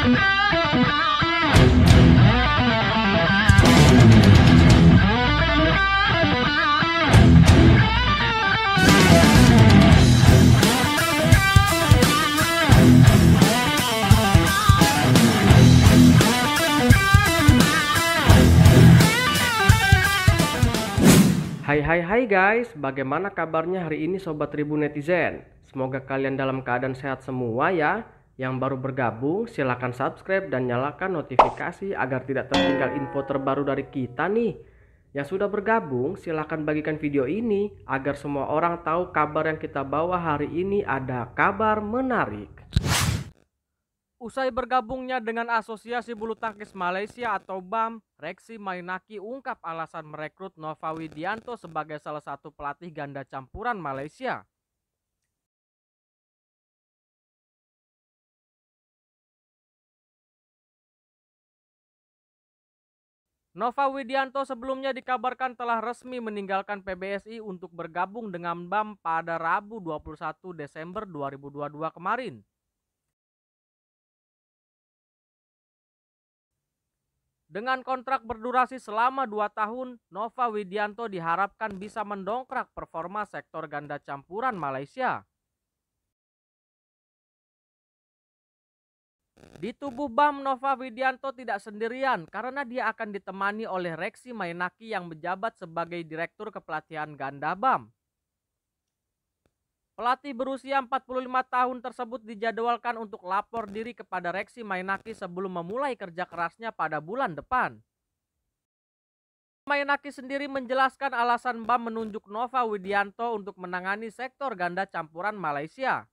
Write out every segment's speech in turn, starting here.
Hai hai hai guys, bagaimana kabarnya hari ini sobat Tribun Netizen? Semoga kalian dalam keadaan sehat semua ya. Yang baru bergabung, silakan subscribe dan nyalakan notifikasi agar tidak tertinggal info terbaru dari kita nih. Yang sudah bergabung, silakan bagikan video ini agar semua orang tahu kabar yang kita bawa hari ini ada kabar menarik. Usai bergabungnya dengan Asosiasi Bulu Tangkis Malaysia atau BAM, Reksi Mainaki ungkap alasan merekrut Nova Widianto sebagai salah satu pelatih ganda campuran Malaysia. Nova Widianto sebelumnya dikabarkan telah resmi meninggalkan PBSI untuk bergabung dengan BAM pada Rabu 21 Desember 2022 kemarin. Dengan kontrak berdurasi selama 2 tahun, Nova Widianto diharapkan bisa mendongkrak performa sektor ganda campuran Malaysia. Di tubuh BAM Nova Widianto tidak sendirian karena dia akan ditemani oleh Rexi Mainaki yang menjabat sebagai Direktur Kepelatihan Ganda BAM. Pelatih berusia 45 tahun tersebut dijadwalkan untuk lapor diri kepada Rexi Mainaki sebelum memulai kerja kerasnya pada bulan depan. Mainaki sendiri menjelaskan alasan BAM menunjuk Nova Widianto untuk menangani sektor ganda campuran Malaysia.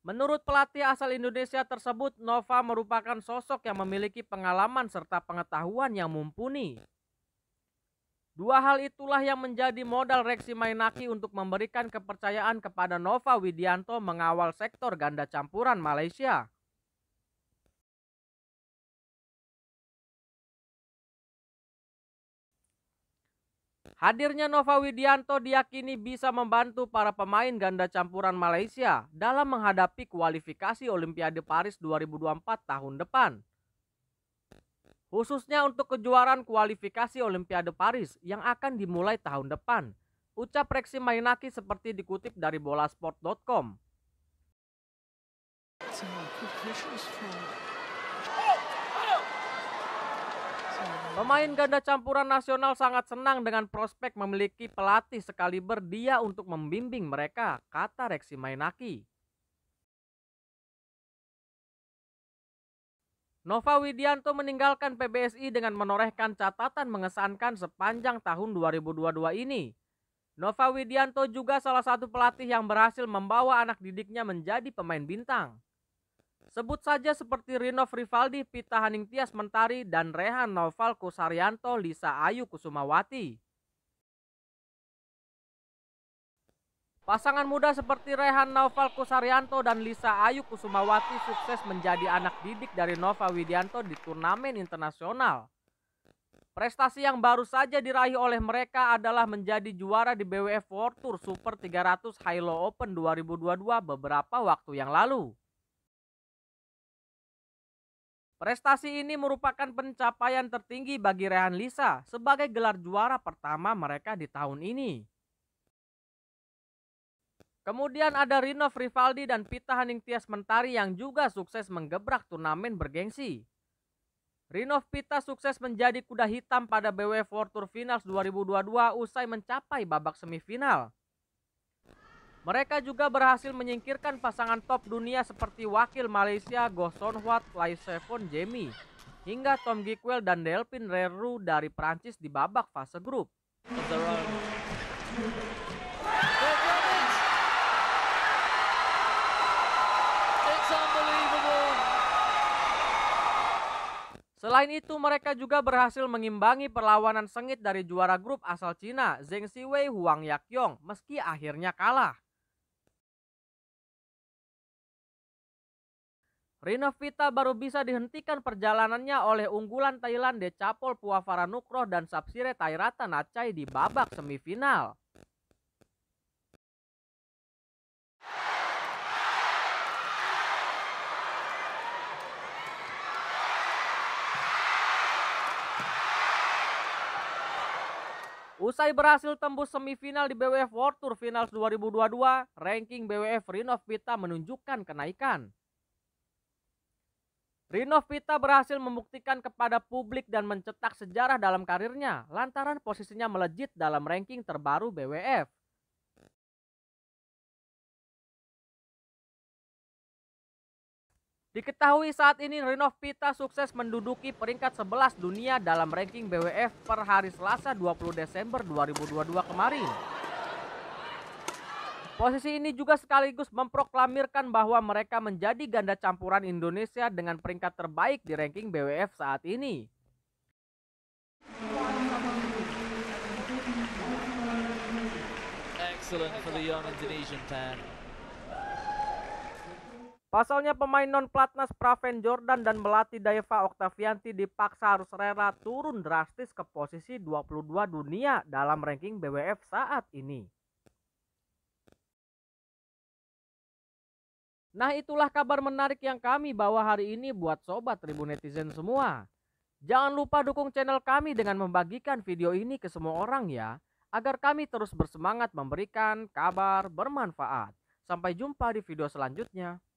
Menurut pelatih asal Indonesia tersebut, Nova merupakan sosok yang memiliki pengalaman serta pengetahuan yang mumpuni. Dua hal itulah yang menjadi modal Reksi Mainaki untuk memberikan kepercayaan kepada Nova Widianto mengawal sektor ganda campuran Malaysia. Hadirnya Nova Widianto diyakini bisa membantu para pemain ganda campuran Malaysia dalam menghadapi kualifikasi Olimpiade Paris 2024 tahun depan. Khususnya untuk kejuaraan kualifikasi Olimpiade Paris yang akan dimulai tahun depan, ucap Reksi Mainaki seperti dikutip dari bolasport.com. Pemain ganda campuran nasional sangat senang dengan prospek memiliki pelatih sekaliber dia untuk membimbing mereka, kata Reksi Mainaki. Nova Widianto meninggalkan PBSI dengan menorehkan catatan mengesankan sepanjang tahun 2022 ini. Nova Widianto juga salah satu pelatih yang berhasil membawa anak didiknya menjadi pemain bintang. Sebut saja seperti Rino Rivaldi, Pita Haning Tias Mentari, dan Rehan Noval Kusaryanto, Lisa Ayu Kusumawati. Pasangan muda seperti Rehan Noval Kusaryanto dan Lisa Ayu Kusumawati sukses menjadi anak didik dari Nova Widianto di turnamen internasional. Prestasi yang baru saja diraih oleh mereka adalah menjadi juara di BWF World Tour Super 300 Hilo Open 2022 beberapa waktu yang lalu. Prestasi ini merupakan pencapaian tertinggi bagi Rehan Lisa sebagai gelar juara pertama mereka di tahun ini. Kemudian ada Rino Rivaldi dan Pita Tias Mentari yang juga sukses menggebrak turnamen bergengsi. Rinov Pita sukses menjadi kuda hitam pada BWF World Tour Finals 2022 usai mencapai babak semifinal. Mereka juga berhasil menyingkirkan pasangan top dunia seperti wakil Malaysia Goson Huat Sefon, Jamie hingga Tom Gikwell dan Delphine Reru dari Prancis di babak fase grup. Selain itu, mereka juga berhasil mengimbangi perlawanan sengit dari juara grup asal Cina, Zheng Siwei Huang Yakyong, meski akhirnya kalah. Rinovita baru bisa dihentikan perjalanannya oleh unggulan Thailand Decapol Puavaranukroh Nukroh dan Sapsire Tairata Nacai di babak semifinal. Usai berhasil tembus semifinal di BWF World Tour Finals 2022, ranking BWF Rinov Vita menunjukkan kenaikan. Rino Vita berhasil membuktikan kepada publik dan mencetak sejarah dalam karirnya lantaran posisinya melejit dalam ranking terbaru BWF. Diketahui saat ini Rinov Vita sukses menduduki peringkat 11 dunia dalam ranking BWF per hari Selasa 20 Desember 2022 kemarin. Posisi ini juga sekaligus memproklamirkan bahwa mereka menjadi ganda campuran Indonesia dengan peringkat terbaik di ranking BWF saat ini. Pasalnya pemain non platnas Praven Jordan dan melati Daeva Oktavianti dipaksa harus rela turun drastis ke posisi 22 dunia dalam ranking BWF saat ini. Nah itulah kabar menarik yang kami bawa hari ini buat sobat Tribun Netizen semua. Jangan lupa dukung channel kami dengan membagikan video ini ke semua orang ya, agar kami terus bersemangat memberikan kabar bermanfaat. Sampai jumpa di video selanjutnya.